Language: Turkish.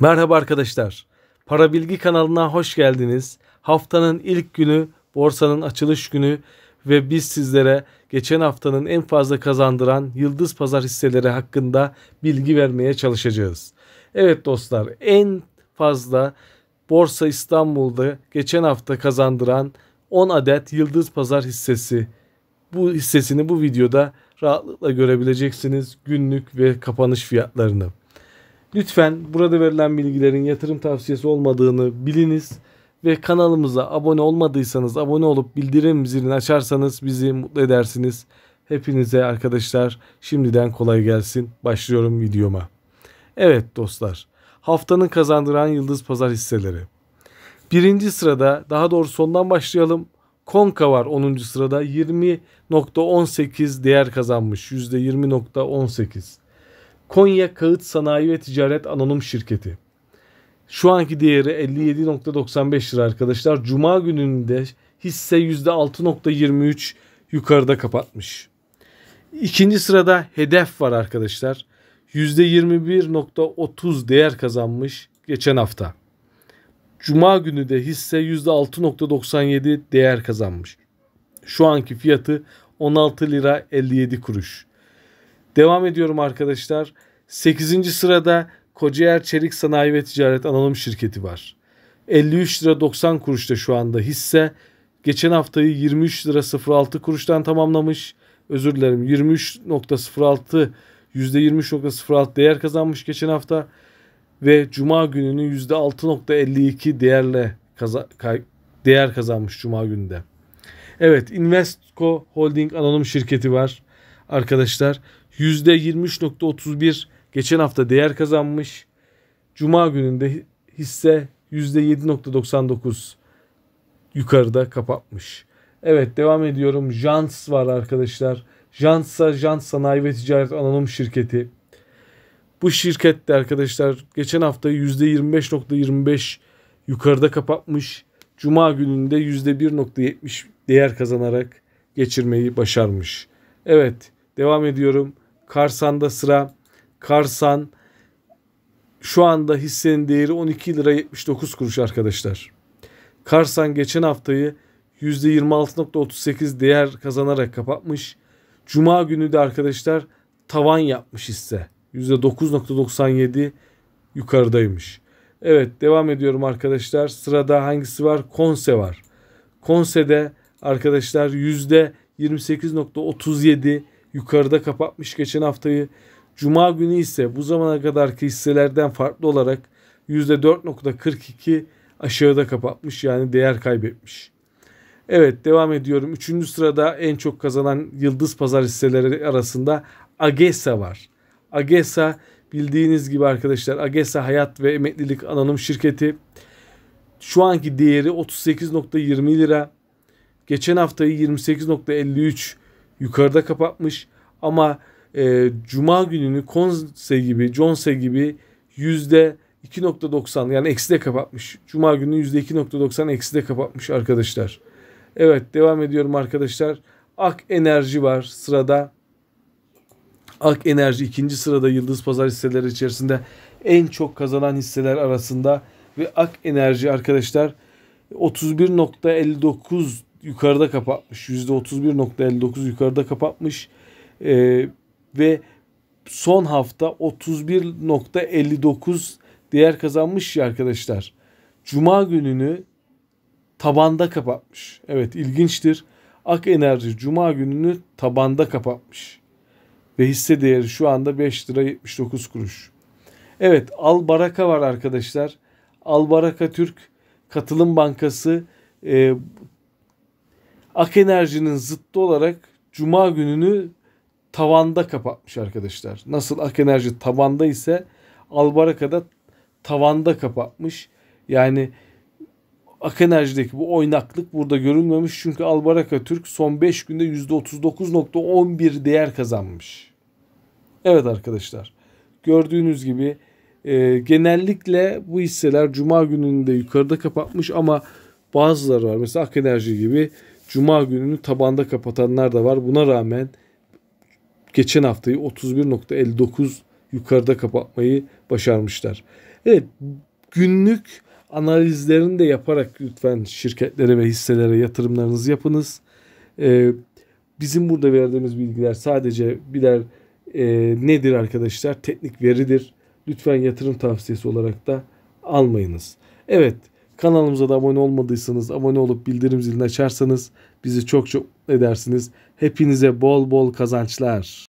Merhaba arkadaşlar. Para Bilgi kanalına hoş geldiniz. Haftanın ilk günü, borsanın açılış günü ve biz sizlere geçen haftanın en fazla kazandıran yıldız pazar hisseleri hakkında bilgi vermeye çalışacağız. Evet dostlar, en fazla Borsa İstanbul'da geçen hafta kazandıran 10 adet yıldız pazar hissesi bu hissesini bu videoda rahatlıkla görebileceksiniz günlük ve kapanış fiyatlarını. Lütfen burada verilen bilgilerin yatırım tavsiyesi olmadığını biliniz ve kanalımıza abone olmadıysanız abone olup bildirim zilini açarsanız bizi mutlu edersiniz. Hepinize arkadaşlar şimdiden kolay gelsin. Başlıyorum videoma. Evet dostlar. Haftanın kazandıran yıldız pazar hisseleri. Birinci sırada daha doğrusu sondan başlayalım. Konka var 10. sırada 20.18 değer kazanmış. %20.18. Konya Kağıt Sanayi ve Ticaret Anonim Şirketi. Şu anki değeri 57.95 lira arkadaşlar. Cuma gününde hisse %6.23 yukarıda kapatmış. İkinci sırada hedef var arkadaşlar. %21.30 değer kazanmış geçen hafta. Cuma günü de hisse %6.97 değer kazanmış. Şu anki fiyatı 16 lira 57 kuruş. Devam ediyorum arkadaşlar. 8. sırada Kocaer Çelik Sanayi ve Ticaret Anonim Şirketi var. 53 lira 90 kuruşta şu anda hisse. Geçen haftayı 23 lira 06 kuruştan tamamlamış. Özür dilerim 23.06 %23.06 değer kazanmış geçen hafta ve cuma gününü %6.52 değerle kaza değer kazanmış cuma günde. Evet Investco Holding anonim şirketi var arkadaşlar. %23.31 geçen hafta değer kazanmış. Cuma gününde hisse %7.99 yukarıda kapatmış. Evet devam ediyorum. Jans var arkadaşlar. Jansa Jans Sanayi ve Ticaret Anonim Şirketi. Bu şirket de arkadaşlar geçen hafta %25.25 yukarıda kapatmış. Cuma gününde %1.70 değer kazanarak geçirmeyi başarmış. Evet devam ediyorum. Karsan'da sıra. Karsan şu anda hissenin değeri 12 lira 79 kuruş arkadaşlar. Karsan geçen haftayı %26.38 değer kazanarak kapatmış. Cuma günü de arkadaşlar tavan yapmış hisse. %9.97 yukarıdaymış. Evet devam ediyorum arkadaşlar. Sırada hangisi var? Konse var. Konse'de arkadaşlar %28.37 yukarıda kapatmış geçen haftayı. Cuma günü ise bu zamana kadarki hisselerden farklı olarak %4.42 aşağıda kapatmış yani değer kaybetmiş. Evet devam ediyorum. Üçüncü sırada en çok kazanan yıldız pazar hisseleri arasında AGESA var. AGESA bildiğiniz gibi arkadaşlar AGESA Hayat ve Emeklilik Anonim Şirketi. Şu anki değeri 38.20 lira. Geçen haftayı 28.53 yukarıda kapatmış ama e, Cuma gününü Konse gibi, Jonese gibi yüzde 2.90 yani ekside kapatmış. Cuma günü yüzde 2.90 ekside kapatmış arkadaşlar. Evet devam ediyorum arkadaşlar. Ak Enerji var sırada. Ak Enerji ikinci sırada Yıldız Pazar hisseleri içerisinde en çok kazanan hisseler arasında ve Ak Enerji arkadaşlar 31.59 yukarıda kapatmış. %31.59 yukarıda kapatmış. E, ve son hafta 31.59 değer kazanmış ya arkadaşlar. Cuma gününü tabanda kapatmış. Evet ilginçtir. Ak Enerji Cuma gününü tabanda kapatmış. Ve hisse değeri şu anda 5 lira 79 kuruş. Evet Albaraka var arkadaşlar. Albaraka Türk Katılım Bankası e, Ak Enerji'nin zıttı olarak Cuma gününü tavanda kapatmış arkadaşlar. Nasıl Ak Enerji tavanda ise Albaraka Albaraka'da tavanda kapatmış. Yani Ak Enerji'deki bu oynaklık burada görünmemiş Çünkü Albaraka Türk son 5 günde %39.11 değer kazanmış. Evet arkadaşlar gördüğünüz gibi e, genellikle bu hisseler cuma gününde yukarıda kapatmış ama bazıları var. Mesela Ak Enerji gibi Cuma gününü tabanda kapatanlar da var. Buna rağmen geçen haftayı 31.59 yukarıda kapatmayı başarmışlar. Evet günlük analizlerini de yaparak lütfen şirketlere ve hisselere yatırımlarınızı yapınız. Ee, bizim burada verdiğimiz bilgiler sadece birer e, nedir arkadaşlar? Teknik veridir. Lütfen yatırım tavsiyesi olarak da almayınız. Evet Kanalımıza da abone olmadıysanız abone olup bildirim zilini açarsanız bizi çok çok edersiniz. Hepinize bol bol kazançlar.